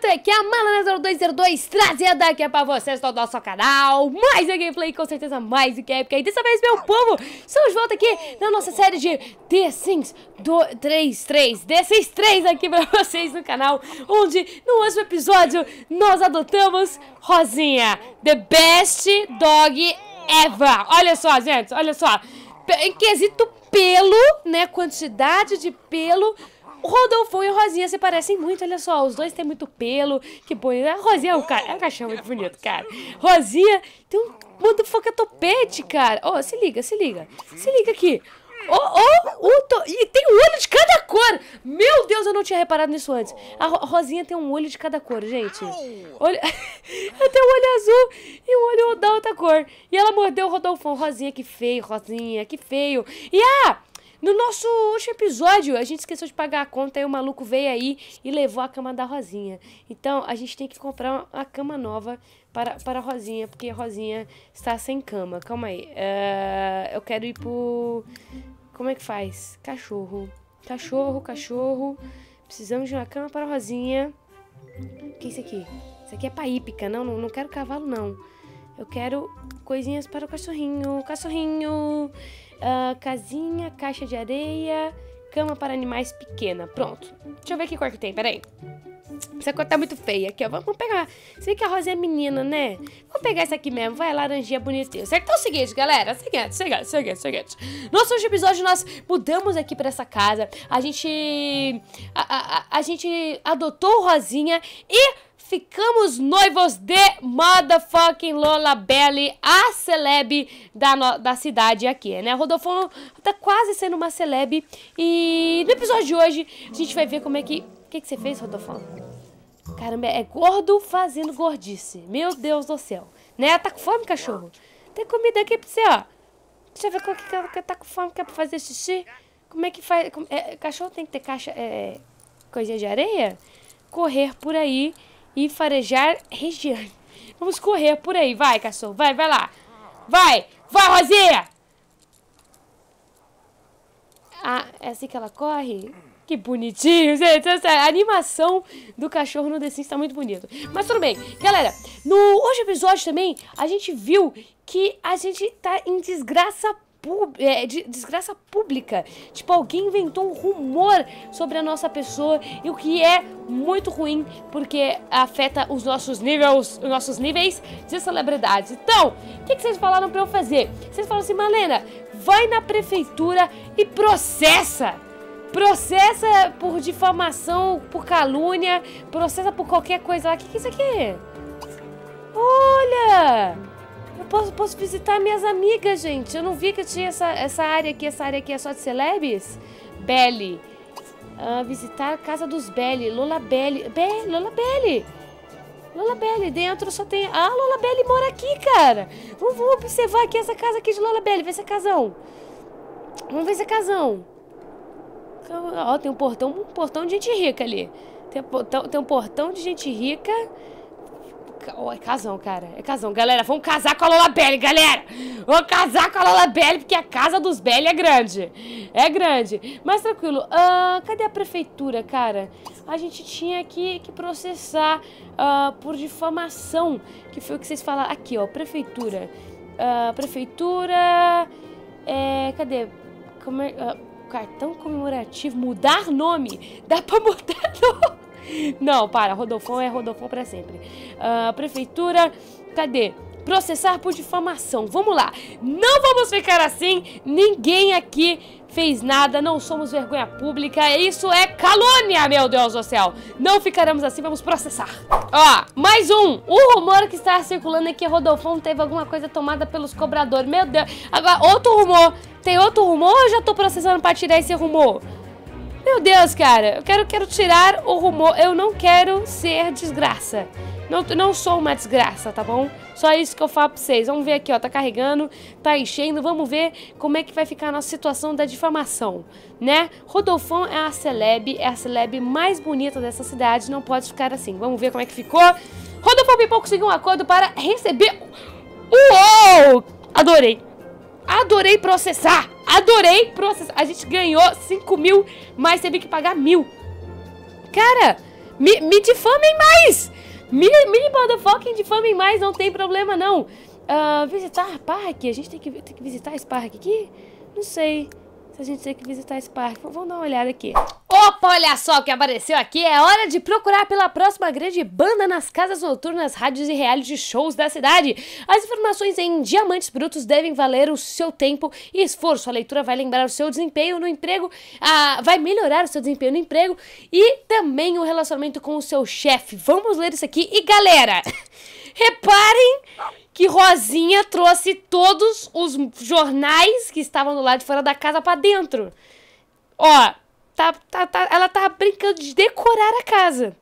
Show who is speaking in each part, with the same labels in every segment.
Speaker 1: momento é que a Malana0202 trazendo aqui é pra vocês do nosso canal mais um gameplay, com certeza mais do que épica. E dessa vez, meu povo, estamos de volta aqui na nossa série de The Sims 2, 3, 3, The Sims 3 aqui pra vocês no canal, onde no último episódio nós adotamos Rosinha, the best dog ever. Olha só, gente, olha só, em quesito pelo, né, quantidade de pelo... O Rodolfo e Rosinha se parecem muito, olha só. Os dois têm muito pelo. Que bonito. A Rosinha é um cara. É um cachorro muito bonito, cara. Rosinha tem um motherfucker topete, cara. Ó, oh, se liga, se liga. Se liga aqui. Oh, ó, E tem um olho de cada cor! Meu Deus, eu não tinha reparado nisso antes. A Rosinha tem um olho de cada cor, gente. Olha, ela tem um olho azul e um olho da outra cor. E ela mordeu o Rodolfo, Rosinha, que feio, Rosinha, que feio. E ah, no nosso último episódio, a gente esqueceu de pagar a conta e o maluco veio aí e levou a cama da Rosinha. Então, a gente tem que comprar uma cama nova para, para a Rosinha, porque a Rosinha está sem cama. Calma aí. Uh, eu quero ir pro. Como é que faz? Cachorro. Cachorro, cachorro. Precisamos de uma cama para a Rosinha. O que é isso aqui? Isso aqui é paípica. Não, não, não quero cavalo, não. Eu quero coisinhas para o cachorrinho. Cachorrinho uh, casinha, caixa de areia, cama para animais pequena. Pronto. Deixa eu ver que cor que tem, peraí. Essa cor tá muito feia aqui, ó. Vamos pegar. Você vê que a rosa é menina, né? Vou pegar essa aqui mesmo. Vai, laranjinha bonitinha. Certo? Então é o seguinte, galera. Seguinte, seguinte, seguinte, seguinte. Nosso último episódio, nós mudamos aqui pra essa casa. A gente... A, a, a, a gente adotou o Rosinha e ficamos noivos de motherfucking Lola Belly, a celeb da, da cidade aqui, né? Rodolfo tá quase sendo uma celeb e no episódio de hoje a gente vai ver como é que... O que, que você fez, Rodolfo? Caramba, é gordo fazendo gordice. Meu Deus do céu. Né? Tá com fome, cachorro? Tem comida aqui pra você, ó. Deixa eu ver qual que, que tá com fome, quer é pra fazer xixi. Como é que faz... Como, é, cachorro tem que ter caixa... É, coisinha de areia? Correr por aí e farejar região. Vamos correr por aí. Vai, cachorro. Vai, vai lá. Vai! Vai, Rosinha! Ah, é assim que ela corre? Que bonitinho, gente. Essa é animação do cachorro no The Sims tá muito bonito. Mas tudo bem. Galera, no hoje episódio também, a gente viu que a gente tá em desgraça é, de desgraça pública. Tipo, alguém inventou um rumor sobre a nossa pessoa e o que é muito ruim porque afeta os nossos níveis, os nossos níveis de celebridades. Então, o que, que, vocês falaram para eu fazer? Vocês falaram assim, Malena, vai na prefeitura e processa. Processa por difamação, por calúnia, processa por qualquer coisa lá. O que, que é isso aqui? Olha! Eu posso, posso visitar minhas amigas, gente. Eu não vi que tinha essa, essa área aqui. Essa área aqui é só de celebs? Belly. Ah, visitar a casa dos Belly. Lola Belly. Be Lola Belly. Lola Belly, dentro só tem... Ah, Lola Belly mora aqui, cara. Vamos, vamos observar aqui essa casa aqui de Lola Belly. Vê se é casão. Vamos ver se é casão. Ó, tem um portão, um portão de gente rica ali. Tem, tem um portão de gente rica... Oh, é casão, cara. É casão. Galera, vamos casar com a Lola Belli, galera! Vou casar com a Lola Belli, porque a casa dos Belli é grande. É grande. Mas tranquilo. Ah, cadê a prefeitura, cara? A gente tinha que, que processar ah, por difamação, que foi o que vocês falaram. Aqui, ó, prefeitura. Ah, prefeitura... É, cadê? Comer, ah, cartão comemorativo. Mudar nome? Dá pra mudar nome? Não, para, Rodolfão é Rodolfão para sempre. Uh, prefeitura, cadê? Processar por difamação. Vamos lá. Não vamos ficar assim. Ninguém aqui fez nada. Não somos vergonha pública. É isso é calúnia, meu Deus do céu. Não ficaremos assim. Vamos processar. Ó, mais um. O rumor que está circulando é que Rodolfão teve alguma coisa tomada pelos cobradores. Meu Deus. Agora, outro rumor. Tem outro rumor ou eu já tô processando para tirar esse rumor? Meu Deus, cara, eu quero, quero tirar o rumor. Eu não quero ser desgraça. Não, não sou uma desgraça, tá bom? Só isso que eu falo pra vocês. Vamos ver aqui, ó. Tá carregando, tá enchendo. Vamos ver como é que vai ficar a nossa situação da difamação, né? Rodolfão é a celeb, é a celeb mais bonita dessa cidade. Não pode ficar assim. Vamos ver como é que ficou. Rodolfo Pipão conseguiu um acordo para receber... Uou! Adorei! Adorei processar! Adorei processo A gente ganhou 5 mil, mas teve que pagar mil. Cara, me, me difamem mais! Me, me motherfucking difamem mais, não tem problema não. Uh, visitar parque, a gente tem que, tem que visitar esse parque aqui? Não sei a gente tem que visitar esse parque. Vamos dar uma olhada aqui. Opa, olha só o que apareceu aqui. É hora de procurar pela próxima grande banda nas casas noturnas, rádios e reality shows da cidade. As informações em diamantes brutos devem valer o seu tempo e esforço. A leitura vai lembrar o seu desempenho no emprego, a... Ah, vai melhorar o seu desempenho no emprego e também o relacionamento com o seu chefe. Vamos ler isso aqui. E galera, reparem que Rosinha trouxe todos os jornais que estavam do lado de fora da casa para dentro. Ó, tá, tá, tá, ela tá brincando de decorar a casa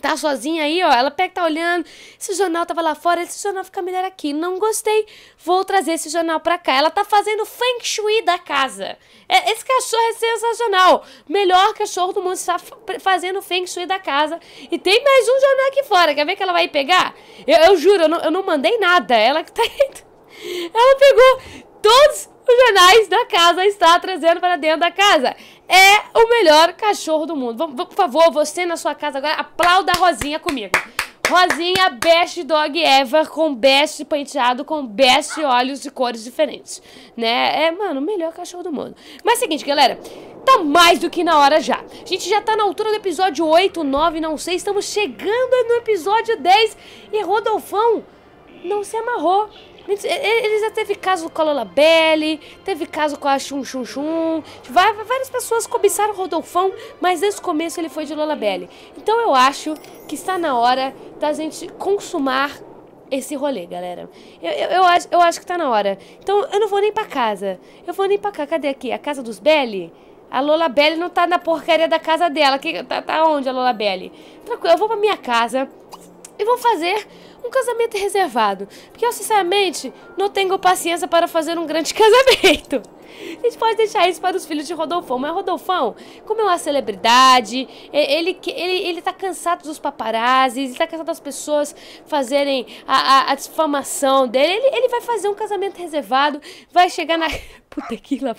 Speaker 1: tá sozinha aí, ó, ela pega tá olhando, esse jornal tava lá fora, esse jornal fica melhor aqui, não gostei, vou trazer esse jornal pra cá. Ela tá fazendo feng shui da casa. É, esse cachorro é sensacional, melhor cachorro do mundo, está fazendo feng shui da casa. E tem mais um jornal aqui fora, quer ver que ela vai pegar? Eu, eu juro, eu não, eu não mandei nada, ela que tá indo. Ela pegou todos os jornais da casa está trazendo para dentro da casa. É o melhor cachorro do mundo. Vamos, por favor, você na sua casa agora, aplauda a Rosinha comigo. Rosinha, best dog ever, com best penteado, com best olhos de cores diferentes, né? É, mano, o melhor cachorro do mundo. Mas é seguinte, galera, tá mais do que na hora já. A gente já tá na altura do episódio 8, 9, não sei, estamos chegando no episódio 10 e Rodolfão não se amarrou. Eles já teve caso com a Lola Belli, teve caso com a Chum Chum Chum. Várias pessoas cobiçaram o Rodolfão, mas desde o começo ele foi de Lola Belli. Então eu acho que está na hora da gente consumar esse rolê, galera. Eu, eu, eu, acho, eu acho que está na hora. Então eu não vou nem para casa. Eu vou nem para cá. Cadê aqui? A casa dos Belli? A Lola Belli não tá na porcaria da casa dela. Que, tá, tá onde a Lola Belli? Tranquilo, eu vou pra minha casa e vou fazer um casamento reservado. Porque eu, sinceramente, não tenho paciência para fazer um grande casamento. A gente pode deixar isso para os filhos de Rodolfão. Mas Rodolfão, como é uma celebridade, é, ele, ele, ele tá cansado dos paparazzi, ele tá cansado das pessoas fazerem a, a, a difamação dele. Ele, ele vai fazer um casamento reservado, vai chegar na. Puta que lá.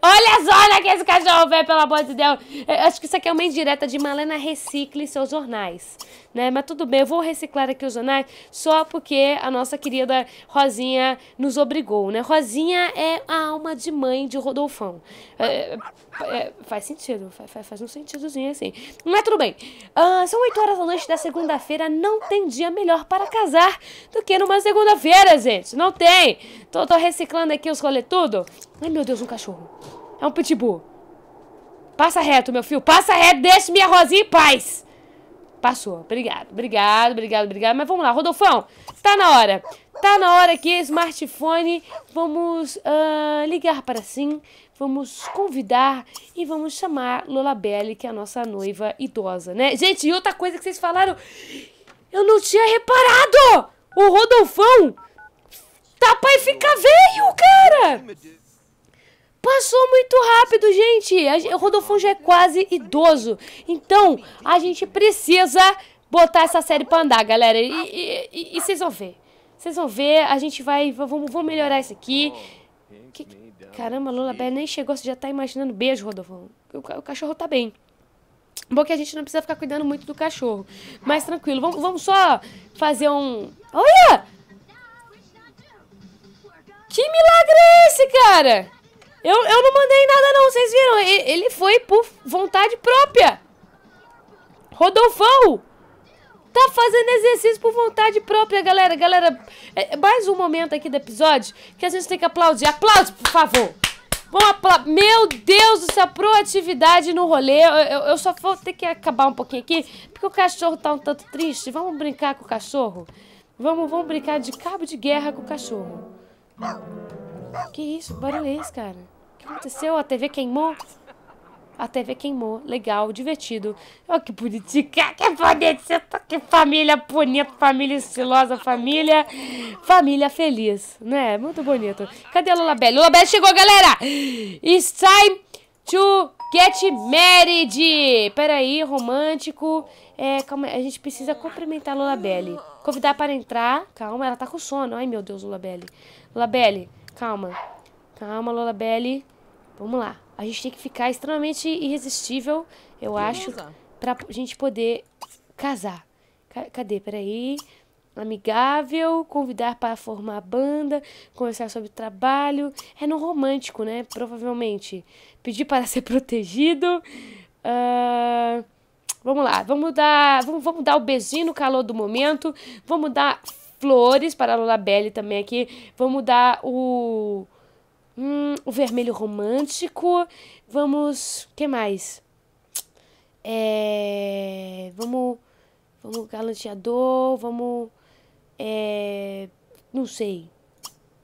Speaker 1: Olha só olha que esse cachorro vê, pelo amor de Deus. Eu acho que isso aqui é uma indireta de Malena recicle seus jornais. Né? Mas tudo bem, eu vou reciclar aqui os jornais só porque a nossa querida Rosinha nos obrigou, né? Rosinha é a alma de mãe de Rodolfão. É, é, é faz sentido, faz, faz, um sentidozinho assim. Mas tudo bem. Ah, são 8 horas da noite da segunda-feira, não tem dia melhor para casar do que numa segunda-feira, gente. Não tem. Tô, tô reciclando aqui os rolê tudo. Ai, meu Deus, um cachorro. É um pitbull. Passa reto, meu filho. Passa reto. Deixa minha Rosinha em paz. Passou. Obrigado, obrigado, obrigado, obrigado. Mas vamos lá, Rodolfão. Tá na hora. Tá na hora aqui, smartphone. Vamos uh, ligar para sim. Vamos convidar e vamos chamar Lola Belli, que é a nossa noiva idosa, né? Gente, e outra coisa que vocês falaram. Eu não tinha reparado! O Rodolfão tá pra ficar velho cara! Passou muito rápido, gente. O Rodolfo já é quase idoso. Então, a gente precisa botar essa série pra andar, galera. E, vocês vão ver. Vocês vão ver, a gente vai. Vamos, vamos melhorar isso aqui. Que, caramba, Lula, Bé nem chegou, você já tá imaginando. Beijo, Rodolfo. O, o cachorro tá bem. Bom que a gente não precisa ficar cuidando muito do cachorro. Mas tranquilo, vamos, vamos só fazer um... Olha! Que milagre é esse, cara? Eu, eu não mandei nada não, vocês viram? Ele foi por vontade própria. Rodolfão! Tá fazendo exercício por vontade própria, galera. Galera, é, é mais um momento aqui do episódio que a gente tem que aplaudir. Aplausos, por favor! Vamos aplaudir. Meu Deus essa proatividade no rolê. Eu, eu, eu, só vou ter que acabar um pouquinho aqui, porque o cachorro tá um tanto triste. Vamos brincar com o cachorro? Vamos, vamos brincar de cabo de guerra com o cachorro. Que isso? esse cara. O que aconteceu? A TV queimou? A TV queimou. Legal, divertido. Olha que bonitinho. Que bonito. Que família bonita, família estilosa, família... Família feliz, né? Muito bonito. Cadê a Lulabelle? Lulabelle chegou, galera! It's time to get married. Peraí, romântico. É, calma, a gente precisa cumprimentar a Lulabelle. Convidar para entrar. Calma, ela tá com sono. Ai, meu Deus, Lulabelle. Lulabelle. Calma. Calma, Lola Belly. Vamos lá. A gente tem que ficar extremamente irresistível, eu acho, pra gente poder casar. Cadê? Peraí. Amigável, convidar para formar banda, conversar sobre trabalho. É no romântico, né? Provavelmente. Pedir para ser protegido. Uh, vamos lá, vamos dar, vamos, vamos dar o beijinho no calor do momento. Vamos dar flores para a Lulabelle também aqui. Vamos dar o. Hum, o vermelho romântico. Vamos. que mais? É. Vamos. Vamos galanteador. Vamos. É. Não sei.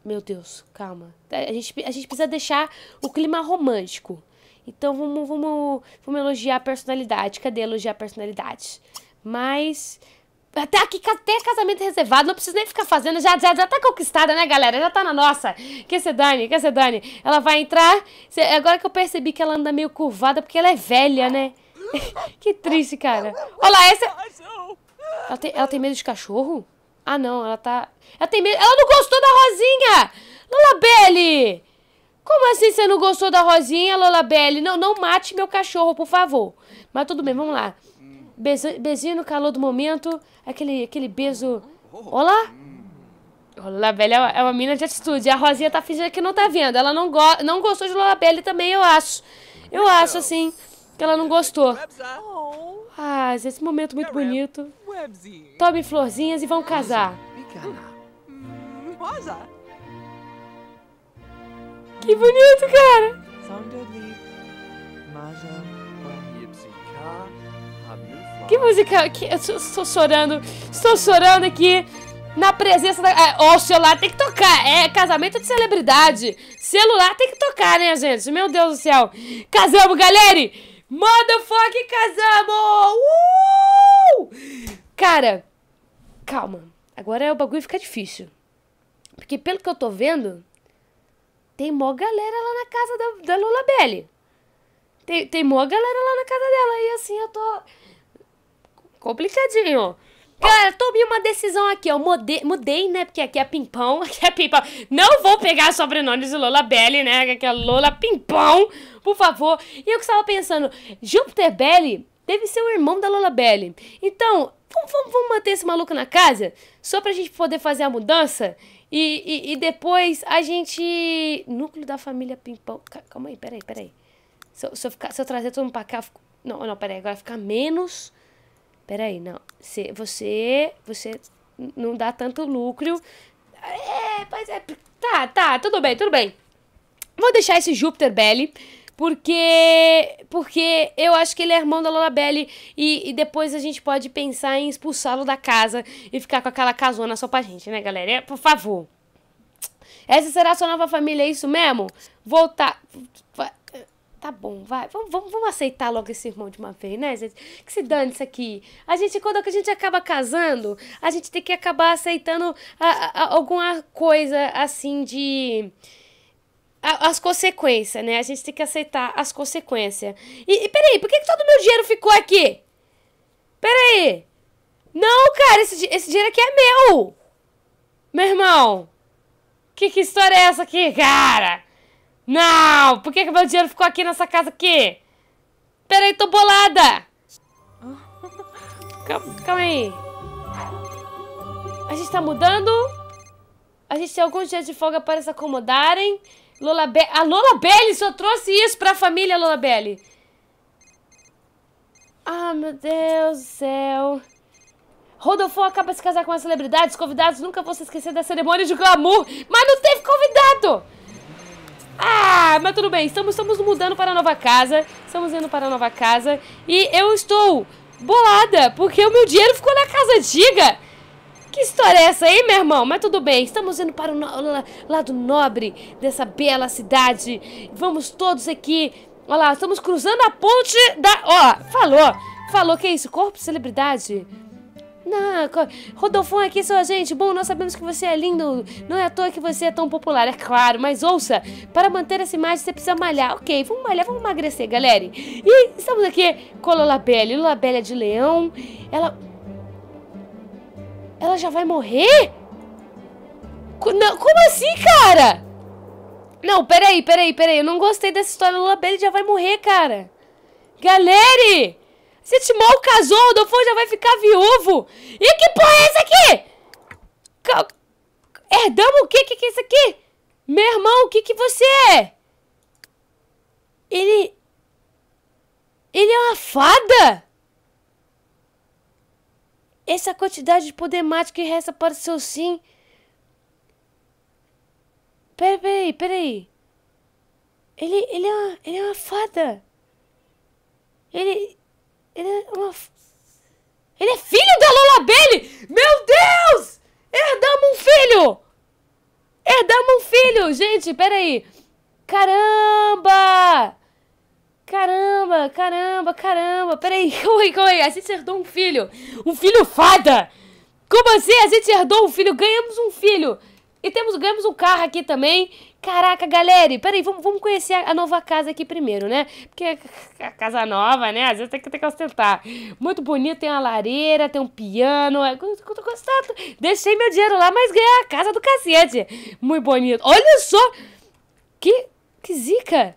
Speaker 1: Meu Deus, calma. É, a gente, a gente precisa deixar o clima romântico. Então vamos, vamos, vamos elogiar a personalidade. Cadê elogiar a personalidade? Mas até aqui até casamento reservado, não precisa nem ficar fazendo, já, já, já tá conquistada, né, galera? Já tá na nossa. Que se dane, que se dane. Ela vai entrar, agora que eu percebi que ela anda meio curvada, porque ela é velha, né? que triste, cara. Olha lá, essa... Ela tem, ela tem medo de cachorro? Ah, não, ela tá... Ela tem medo... Ela não gostou da Rosinha! Lola Belli! Como assim você não gostou da Rosinha, Lola Belli? Não, não mate meu cachorro, por favor. Mas tudo bem, vamos lá. Bezo, bezinho no calor do momento. Aquele, aquele beijo. Olá! Lola velha, é uma, mina de atitude. A Rosinha tá fingindo que não tá vendo. Ela não, go não gostou de Lola Belli também, eu acho. Eu acho, assim, que ela não gostou. Ah, esse momento muito bonito. Tomem florzinhas e vão casar. Que bonito, cara! Que música? Que, estou chorando. Estou chorando aqui. Na presença da. É, ó, oh, o celular tem que tocar. É casamento de celebridade. Celular tem que tocar, né, gente? Meu Deus do céu. Casamos, galera! Motherfuck, casamos! Uh! Cara, calma. Agora o bagulho fica difícil. Porque pelo que eu tô vendo, tem mó galera lá na casa da, da Lula Belli. Tem, tem mó galera lá na casa dela. E assim, eu tô complicadinho. Cara, tomei uma decisão aqui, eu mudei, mudei, né? Porque aqui é Pimpão, aqui é Pimpão. Não vou pegar sobrenomes de Lola Belli, né? Aqui é Lola Pimpão, por favor. E eu que estava pensando, Júpiter Belli deve ser o irmão da Lola Belli. Então, vamos, vamos, manter esse maluco na casa? Só pra gente poder fazer a mudança? E, e, e depois a gente... Núcleo da família Pimpão... Calma aí, peraí, peraí. Se eu, se eu, ficar, se eu trazer todo mundo pra cá... Fico... Não, não, peraí, agora ficar menos peraí, não. Se você, você não dá tanto lucro. É, mas é, tá, tá, tudo bem, tudo bem. Vou deixar esse Júpiter Belly, porque porque eu acho que ele é irmão da Lola Belly e, e depois a gente pode pensar em expulsá-lo da casa e ficar com aquela casona só pra gente, né, galera? É, por favor. Essa será a sua nova família, é isso mesmo? Voltar tá bom, vai, vamos, vamos, vamos aceitar logo esse irmão de uma vez, né, gente? Que se dane isso aqui. A gente, quando a gente acaba casando, a gente tem que acabar aceitando a, a, alguma coisa assim de as consequências, né? A gente tem que aceitar as consequências. E, e peraí, por que, que todo meu dinheiro ficou aqui? Peraí. Não, cara, esse, esse dinheiro aqui é meu. Meu irmão. Que, que história é essa aqui, cara? Não! Por que, que meu dinheiro ficou aqui nessa casa aqui? Peraí, tô bolada! Calma, calma aí. A gente tá mudando. A gente tem alguns dias de folga para se acomodarem. Lola Be A Lola Belli só trouxe isso pra família, Lola Belli. Ah, meu Deus do céu. Rodolfo acaba de se casar com uma celebridade. Os convidados nunca vão se esquecer da cerimônia de glamour. Mas não teve convidado! Ah, mas tudo bem, estamos, estamos mudando para a nova casa. Estamos indo para a nova casa. E eu estou bolada, porque o meu dinheiro ficou na casa antiga. Que história é essa aí, meu irmão? Mas tudo bem, estamos indo para o no lado nobre dessa bela cidade. Vamos todos aqui. Olha lá, estamos cruzando a ponte da... Ó, falou. Falou, que é isso? Corpo de celebridade? Não, Rodolfo aqui, sua gente. Bom, nós sabemos que você é lindo. Não é à toa que você é tão popular, é claro. Mas ouça, para manter essa imagem você precisa malhar. Ok, vamos malhar, vamos emagrecer, galera. E estamos aqui com a Lolabelle. Lolabelle é de leão. Ela... Ela já vai morrer? Não, como assim, cara? Não, peraí, peraí, peraí. Eu não gostei dessa história. Lolabelle já vai morrer, cara. Galera! Se mal casou, o Rodolfo já vai ficar viúvo. E que porra é essa aqui? Herdamos o quê? que? O que é isso aqui? Meu irmão, o que que você é? Ele... Ele é uma fada? Essa quantidade de poder mágico que resta para o seu sim... Peraí, peraí, peraí. Ele, ele, é uma, ele é uma fada. Ele... Ele é uma. Ele é filho da Lola Belli! Meu Deus! Herdamos um filho! Herdamos um filho! Gente, peraí. Caramba! Caramba, caramba, caramba. Peraí, calma aí, calma aí. A gente herdou um filho. Um filho fada! Como assim? A gente herdou um filho. Ganhamos um filho. E temos, ganhamos um carro aqui também. Caraca, galera, peraí, vamos, vamos conhecer a, nova casa aqui primeiro, né? Porque a casa nova, né? Às vezes tem que, tem que ostentar. Muito bonito, tem uma lareira, tem um piano. Tô é, gostando. Deixei meu dinheiro lá, mas ganhei a casa do cacete. Muito bonito. Olha só! Que, que zica!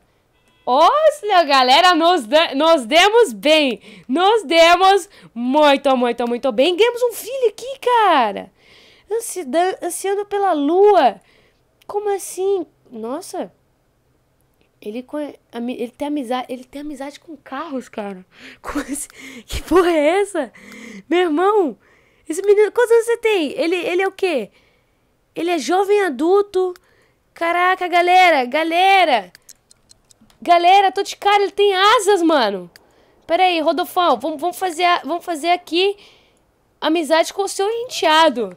Speaker 1: Olha, galera, nos, nós nos demos bem. Nos demos muito, muito, muito bem. Ganhamos um filho aqui, cara ansiando pela lua. Como assim? Nossa. Ele, ele, tem amizade, ele tem amizade com carros, cara. Assim? que porra é essa? Meu irmão, esse menino, quantos anos você tem? Ele, ele é o quê? Ele é jovem adulto. Caraca, galera, galera. Galera, tô de cara, ele tem asas, mano. Pera aí, Rodolfão, vamos, vamos, fazer, vamos fazer aqui amizade com o seu enteado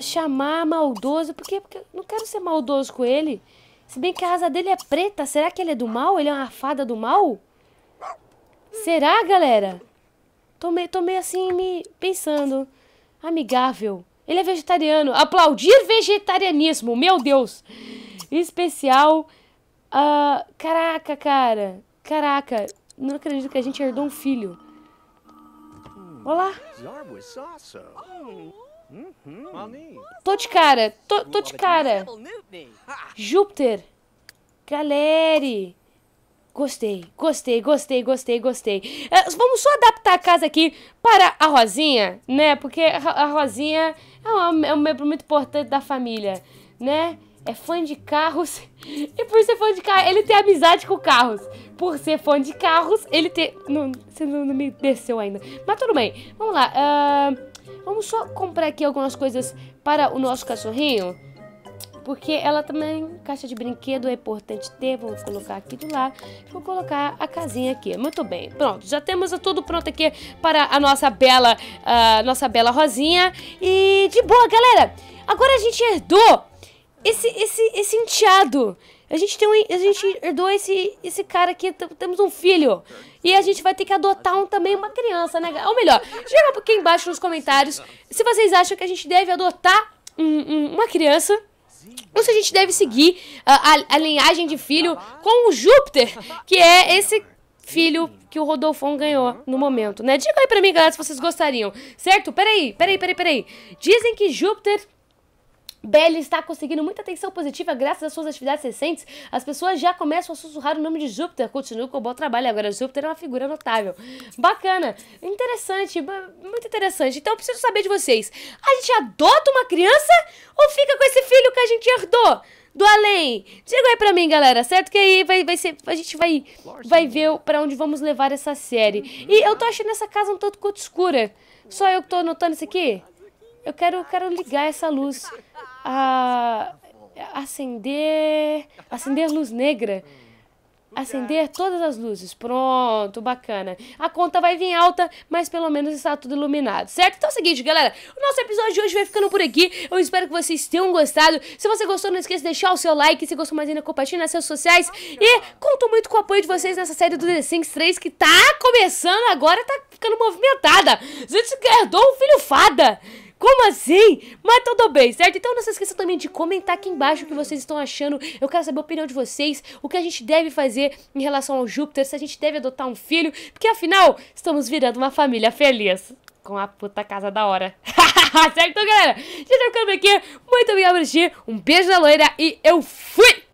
Speaker 1: chamar maldoso, porque, porque eu não quero ser maldoso com ele. Se bem que a asa dele é preta, será que ele é do mal? Ele é uma fada do mal? Será, galera? Tomei, tomei assim, me pensando. Amigável. Ele é vegetariano. Aplaudir vegetarianismo, meu Deus. Especial. Uh, caraca, cara. Caraca. Não acredito que a gente herdou um filho. Olá. Hum, oh. Uhum.
Speaker 2: Tô de cara, tô, tô de cara.
Speaker 1: Júpiter. galera, Gostei, gostei, gostei, gostei, gostei. Eh, vamos só adaptar a casa aqui para a Rosinha, né? Porque a Rosinha é um, é um membro muito importante da família, né? É fã de carros. E por ser fã de carros, ele tem amizade com carros. Por ser fã de carros, ele tem... Não, você não, não me desceu ainda. Mas tudo bem. Vamos lá. Uh... Vamos só comprar aqui algumas coisas para o nosso cachorrinho. Porque ela também, caixa de brinquedo é importante ter. Vou colocar aqui do lado. Vou colocar a casinha aqui. Muito bem. Pronto, já temos tudo pronto aqui para a nossa bela, a nossa bela rosinha. E de boa, galera. Agora a gente herdou esse, esse, esse enteado. A gente, tem um, a gente herdou esse, esse cara aqui, temos um filho. E a gente vai ter que adotar um, também uma criança, né? Ou melhor, joga aqui embaixo nos comentários se vocês acham que a gente deve adotar um, um, uma criança. Ou se a gente deve seguir a, a, a linhagem de filho com o Júpiter, que é esse filho que o Rodolfo ganhou no momento, né? Diga aí pra mim, galera, se vocês gostariam, certo? Peraí, peraí, peraí, peraí. Dizem que Júpiter Belle está conseguindo muita atenção positiva graças às suas atividades recentes. As pessoas já começam a sussurrar o nome de Júpiter. Continua com o bom trabalho. Agora, Júpiter é uma figura notável. Bacana. Interessante. Muito interessante. Então, eu preciso saber de vocês. A gente adota uma criança ou fica com esse filho que a gente herdou? do além. Diga aí pra mim, galera, certo? Que aí vai, vai ser, a gente vai, vai ver para onde vamos levar essa série. E eu tô achando essa casa um tanto quanto escura. Só eu que tô notando isso aqui? Eu quero, quero ligar essa luz, a, acender, acender luz negra, acender todas as luzes. Pronto, bacana. A conta vai vir alta, mas pelo menos está tudo iluminado, certo? Então é o seguinte, galera, o nosso episódio de hoje vai ficando por aqui. Eu espero que vocês tenham gostado. Se você gostou, não esqueça de deixar o seu like. Se gostou mais ainda, compartilhe nas redes sociais. E conto muito com o apoio de vocês nessa série do The Sims 3, que tá começando agora, tá ficando movimentada. Gente, herdou um filho fada. Como assim? Mas tudo bem, certo? Então não se esqueça também de comentar aqui embaixo o que vocês estão achando. Eu quero saber a opinião de vocês, o que a gente deve fazer em relação ao Júpiter, se a gente deve adotar um filho, porque afinal estamos virando uma família feliz com a puta casa da hora. certo, galera? Já tá aqui. Muito obrigado por assistir. Um beijo da loira e eu fui!